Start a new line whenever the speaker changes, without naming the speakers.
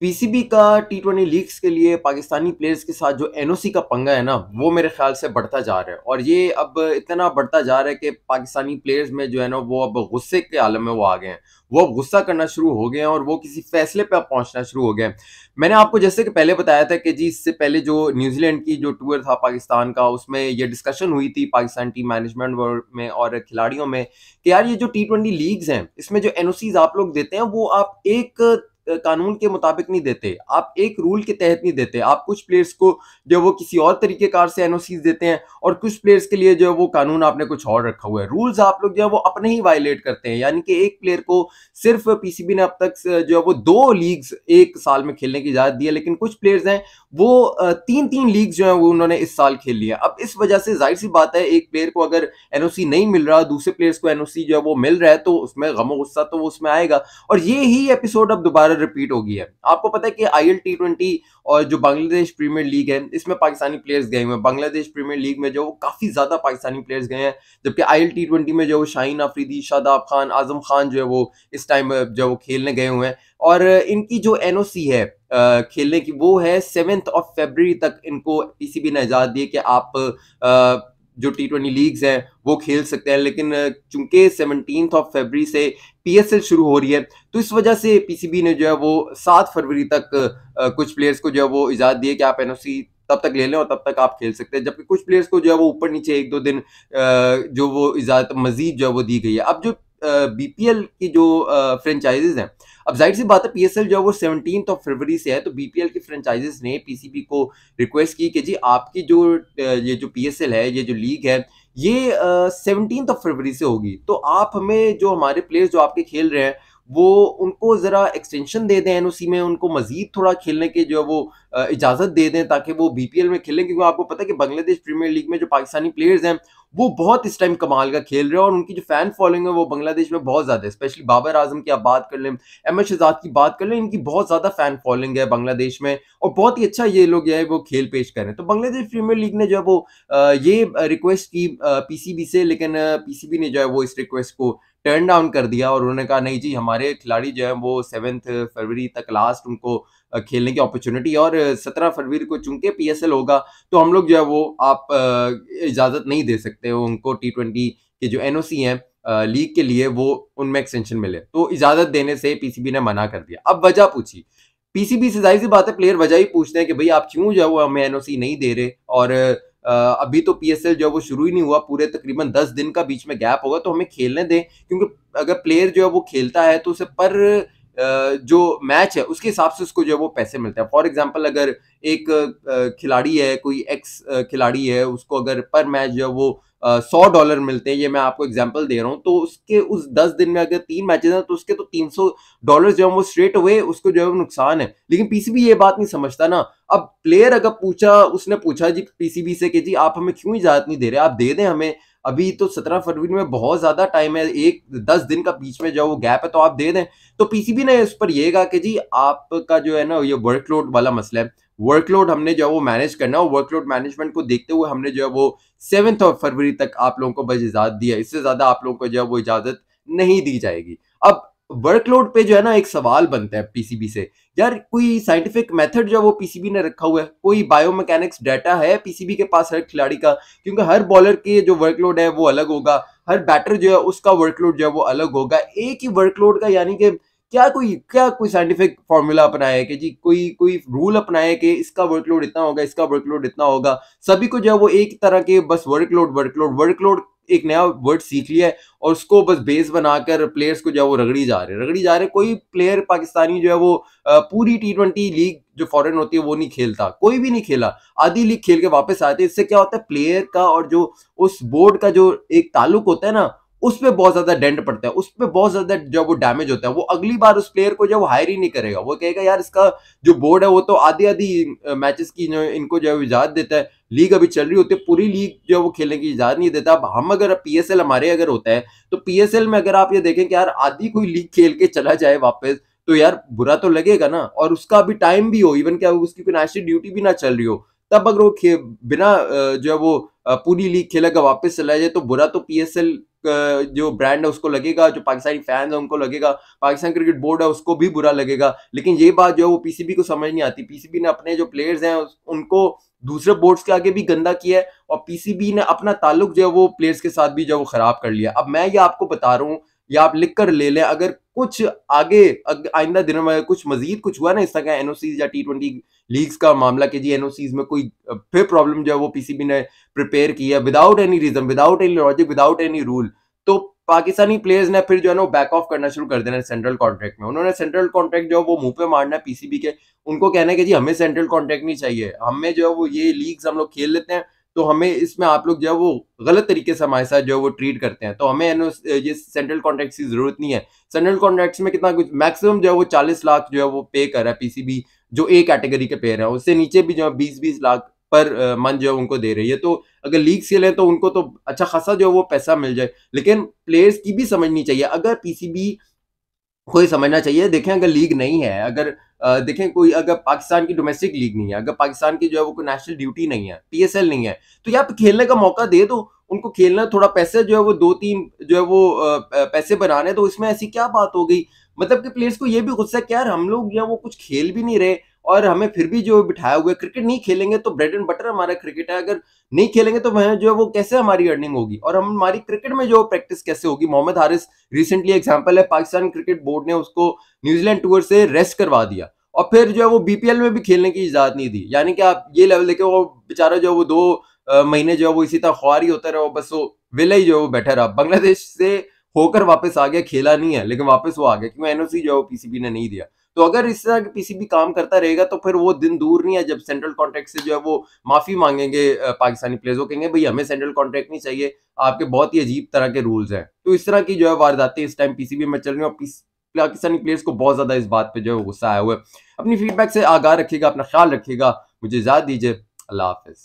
PCB का T twenty leagues के लिए पाकिस्तानी प्लेयर्स के साथ जो एनओसी का पंगा है ना वो मेरे ख्याल से बढ़ता जा रहा है और ये अब इतना बढ़ता जा रहा है कि पाकिस्तानी प्लेयर्स में जो है ना वो अब गुस्से के आलम में वो आ गए हैं वो अब गुस्सा करना शुरू हो गए हैं और वो किसी फैसले पर अब पहुंचना शुरू हो गए मैंने आपको जैसे कि पहले बताया था कि जी इससे पहले जो न्यूजीलैंड की जो टूर था पाकिस्तान का उसमें यह डिस्कशन हुई थी पाकिस्तान टीम मैनेजमेंट में और खिलाड़ियों में कि यार ये जो टी ट्वेंटी लीग्स हैं इसमें जो एन आप लोग देते हैं वो आप एक कानून के मुताबिक नहीं देते आप एक रूल के तहत नहीं देते आप कुछ प्लेयर्स को जो वो किसी और तरीके कार से एन देते हैं और कुछ प्लेयर्स के लिए जो है वो कानून आपने कुछ और रखा हुआ है रूल्स आप लोग जो है वो अपने ही वायलेट करते हैं यानी कि एक प्लेयर को सिर्फ पीसीबी ने अब तक जो है वो दो लीग्स एक साल में खेलने की इजाजत दी है लेकिन कुछ प्लेयर्स हैं वो तीन तीन लीग जो है वो उन्होंने इस साल खेल लिया अब इस वजह से जाहिर सी बात है एक प्लेयर को अगर एनओसी नहीं मिल रहा दूसरे प्लेयर्स को एनओसी जो है वो मिल रहा है तो उसमें गमो गुस्सा तो उसमें आएगा और ये ही एपिसोड अब दोबारा दोबारा रिपीट हो गई है आपको पता है कि आई एल टी ट्वेंटी और जो बांग्लादेश प्रीमियर लीग है इसमें पाकिस्तानी प्लेयर्स गए हुए हैं बांग्लादेश प्रीमियर लीग में जो काफ़ी ज़्यादा पाकिस्तानी प्लेयर्स गए हैं जबकि आई एल टी ट्वेंटी में जो शाहीन आफरीदी शादाब खान आजम खान जो है वो इस टाइम जो वो खेलने गए हुए हैं और इनकी जो एन है खेलने की वो है सेवेंथ ऑफ फेबर तक इनको पी ने इजाज़त दी कि आप जो टी ट्वेंटी लीग्स हैं वो खेल सकते हैं लेकिन चूंकि सेवनटीन ऑफ फेबरी से पीएसएल शुरू हो रही है तो इस वजह से पीसीबी ने जो है वो सात फरवरी तक कुछ प्लेयर्स को जो है वो इजाज़त दी है कि आप एनओसी तब तक ले लें और तब तक आप खेल सकते हैं जबकि कुछ प्लेयर्स को जो है वो ऊपर नीचे एक दो दिन जो वो इजाज़त मजीद जो है वो दी गई है अब जो बीपीएल की जो फ्रेंचाइजेज हैं अब जाहिर सी बात है पीएसएल जो है वो सेवनटीन ऑफ फरवरी से है तो बीपीएल की फ्रेंचाइजेज ने पीसीबी को रिक्वेस्ट की कि जी आपकी जो ये जो पीएसएल है ये जो लीग है ये सेवनटीन ऑफ फरवरी से होगी तो आप हमें जो हमारे प्लेयर्स जो आपके खेल रहे हैं वो उनको ज़रा एक्सटेंशन दे दें एन में उनको मज़ीद थोड़ा खेलने के जो है वो इजाज़त दे दें ताकि वो बी में खेलें क्योंकि आपको पता है कि बांग्लादेश प्रीमियर लीग में जो पाकिस्तानी प्लेयर्स हैं वो बहुत इस टाइम कमाल का खेल रहे हैं और उनकी जो फैन फॉलोइंग है वो बांग्लादेश में बहुत ज़्यादा है स्पेशली बाबर आजम की आप बात कर लें एम एस शहजाद की बात कर लें इनकी बहुत ज़्यादा फैन फॉलोइंग है बांग्लादेश में और बहुत ही अच्छा ये लोग जो है वो खेल पेश कर रहे हैं तो बांग्लादेश प्रीमियर लीग ने जो है वो ये रिक्वेस्ट की पी से लेकिन पी ने जो है वो इस रिक्वेस्ट को टर्न डाउन कर दिया और उन्होंने कहा नहीं जी हमारे खिलाड़ी जो है वो सेवेंथ फरवरी तक लास्ट उनको खेलने की अपॉर्चुनिटी और सत्रह फरवरी को चूंकि पी होगा तो हम लोग जो है वो आप इजाज़त नहीं दे सकते उनको टी ट्वेंटी के जो एन हैं लीग के लिए वो उनमें एक्सटेंशन मिले तो इजाज़त देने से पीसीबी ने मना कर दिया अब वजह पूछी पीसीबी से जाहिर सी बात है प्लेयर वजह ही पूछते हैं कि भाई आप क्यों जो है वो हमें एनओसी नहीं दे रहे और अभी तो पी जो है वो शुरू ही नहीं हुआ पूरे तकरीबन दस दिन का बीच में गैप होगा तो हमें खेलने दें क्योंकि अगर प्लेयर जो है वो खेलता है तो उसे पर जो मैच है उसके हिसाब से उसको जो है वो पैसे मिलते हैं फॉर एग्जाम्पल अगर एक खिलाड़ी है कोई एक्स खिलाड़ी है उसको अगर पर मैच जो है वो सौ डॉलर मिलते हैं ये मैं आपको एग्जाम्पल दे रहा हूँ तो उसके उस दस दिन में अगर तीन मैचेस हैं तो उसके तो तीन सौ डॉलर जो है वो स्ट्रेट अवे उसको जो है वो नुकसान है लेकिन पीसीबी ये बात नहीं समझता ना अब प्लेयर अगर पूछा उसने पूछा जी पीसीबी से कि जी आप हमें क्यों इजाजत नहीं दे रहे आप दे दें हमें अभी तो सत्रह फरवरी में बहुत ज्यादा टाइम है एक दस दिन का बीच में जो वो गैप है तो आप दे दें तो पीसीबी ने इस पर यह कहा कि जी आपका जो है ना ये वर्कलोड वाला मसला है वर्कलोड हमने जो है वो मैनेज करना है वर्कलोड मैनेजमेंट को देखते हुए हमने जो है वो सेवन्थ ऑफ फरवरी तक आप लोगों को बस इजाजत दिया है इससे ज्यादा आप लोगों को जो है वो इजाजत नहीं दी जाएगी अब वर्कलोड पे जो है ना एक सवाल बनता है पीसीबी से यार कोई साइंटिफिक मेथड जो वो पीसीबी ने रखा हुआ है कोई बायोमैकेनिक्स डाटा है पीसीबी के पास हर खिलाड़ी का क्योंकि हर बॉलर के जो वर्कलोड है वो अलग होगा हर बैटर जो है उसका वर्कलोड जो है वो अलग होगा एक ही वर्कलोड का यानी कि क्या कोई क्या कोई साइंटिफिक फॉर्मूला अपनाया है कि जी कोई कोई रूल अपनाया है कि इसका वर्कलोड इतना होगा इसका वर्कलोड इतना होगा सभी को जो है वो एक तरह के बस वर्कलोड वर्कलोड वर्कलोड एक नया वर्ड सीख लिया है और उसको बस बेस बनाकर प्लेयर्स को जो है वो रगड़ी जा रहे हैं रगड़ी जा रहे कोई प्लेयर पाकिस्तानी जो है वो पूरी टी ट्वेंटी लीग जो फॉरेन होती है वो नहीं खेलता कोई भी नहीं खेला आधी लीग खेल के वापस आते इससे क्या होता है प्लेयर का और जो उस बोर्ड का जो एक ताल्लुक होता है ना उस पर बहुत ज्यादा डेंट पड़ता है उस पर बहुत ज्यादा जो वो डैमेज होता है वो अगली बार उस प्लेयर को जो हायर ही नहीं करेगा वो कहेगा यार इसका जो बोर्ड है वो तो आधी आधी मैचेस की जो इनको जो है इजाजत देता है लीग अभी चल रही होती है पूरी लीग जो वो खेलने की इजाजत नहीं देता अब हम अगर पी हमारे अगर होता है तो पी में अगर आप ये देखें कि यार आधी कोई लीग खेल के चला जाए वापस तो यार बुरा तो लगेगा ना और उसका अभी टाइम भी हो इवन क्या उसकी कोई नेशनल ड्यूटी भी ना चल रही हो तब अगर वो बिना जो है वो पूरी लीग खेलेगा वापस चला जाए तो बुरा तो पीएसएल जो ब्रांड है उसको लगेगा जो पाकिस्तानी फैंस है उनको लगेगा पाकिस्तान क्रिकेट बोर्ड है उसको भी बुरा लगेगा लेकिन ये बात जो है वो पीसीबी को समझ नहीं आती पीसीबी ने अपने जो प्लेयर्स हैं उनको दूसरे बोर्ड्स के आगे भी गंदा किया है और पीसीबी ने अपना ताल्लुक जो है वो प्लेयर्स के साथ भी जो है वो खराब कर लिया अब मैं ये आपको बता रहा हूँ या आप लिख कर ले लें अगर कुछ आगे आइंदा दिनों में कुछ मजीद कुछ हुआ ना इस तरह का एनओसीज या टी ट्वेंटी लीग्स का मामला कि जी एनओसीज में कोई फिर प्रॉब्लम जो है वो पीसीबी ने प्रिपेयर किया without any reason without any logic without any rule तो पाकिस्तानी प्लेयर्स ने फिर जो है ना बैक ऑफ करना शुरू कर देना सेंट्रल कॉन्ट्रैक्ट में उन्होंने सेंट्रल कॉन्ट्रैक्ट जो है वो मुंह पे मारना है पीसीबी के उनको कहना है कि जी हमें सेंट्रल कॉन्ट्रैक्ट नहीं चाहिए हमें जो है वो ये लीग्स हम लोग खेल लेते हैं तो हमें इसमें आप लोग जो है वो गलत तरीके से हमारे साथ जो है वो ट्रीट करते हैं तो हमें ये सेंट्रल कॉन्ट्रैक्ट की जरूरत नहीं है सेंट्रल कॉन्ट्रैक्ट में कितना कुछ मैक्सिमम जो है वो चालीस लाख जो है वो पे कर रहा है पीसीबी जो ए कैटेगरी के पेयर है उससे नीचे भी जो है बीस बीस लाख पर मन जो है उनको दे रही है तो अगर लीग से लें तो उनको तो अच्छा खासा जो है वो पैसा मिल जाए लेकिन प्लेयर्स की भी समझनी चाहिए अगर पीसीबी को समझना चाहिए देखें अगर लीग नहीं है अगर देखें कोई अगर पाकिस्तान की डोमेस्टिक लीग नहीं है अगर पाकिस्तान की जो है वो कोई नेशनल ड्यूटी नहीं है पीएसएल नहीं है तो यहाँ पे खेलने का मौका दे दो उनको खेलना थोड़ा पैसे जो है वो दो तीन जो है वो पैसे बनाने तो इसमें ऐसी क्या बात हो गई मतलब कि प्लेयर्स को ये भी गुस्सा क्या यार हम लोग या वो कुछ खेल भी नहीं रहे और हमें फिर भी जो बिठाया हुआ है क्रिकेट नहीं खेलेंगे तो ब्रेड एंड बटर हमारा क्रिकेट है अगर नहीं खेलेंगे तो वह जो है वो कैसे हमारी अर्निंग होगी और हम हमारी क्रिकेट में जो प्रैक्टिस कैसे होगी मोहम्मद हारिस रिसेंटली एग्जाम्पल है पाकिस्तान क्रिकेट बोर्ड ने उसको न्यूजीलैंड टूर से रेस्ट करवा दिया और फिर जो है वो बीपीएल में भी खेलने की इजाजत नहीं दी यानी कि आप ये लेवल देखे वो बेचारा जो है वो दो महीने जो है वो इसी तरह ख्वार ही होता रहा बस वो विले ही जो है वो बैठा रहा बांग्लादेश से होकर वापस आ गया खेला नहीं है लेकिन वापस वो आ गया क्योंकि एनओसी जो है वो पीसीबी ने नहीं दिया तो अगर इस तरह पीसीबी काम करता रहेगा तो फिर वो दिन दूर नहीं है जब सेंट्रल कॉन्ट्रैक्ट से जो है वो माफी मांगेंगे पाकिस्तानी प्लेयर्स वो कहेंगे भाई हमें सेंट्रल कॉन्ट्रैक्ट नहीं चाहिए आपके बहुत ही अजीब तरह के रूल्स हैं तो इस तरह की जो है वारदातें इस टाइम पीसीबी में चल रही है और पाकिस्तानी प्लेयर्स को बहुत ज्यादा इस बात पर जो है गुस्सा आया हुआ है अपनी फीडबैक से आगाह रखिएगा अपना ख्याल रखिएगा मुझे इजाजत दीजिए अल्लाह हाफिज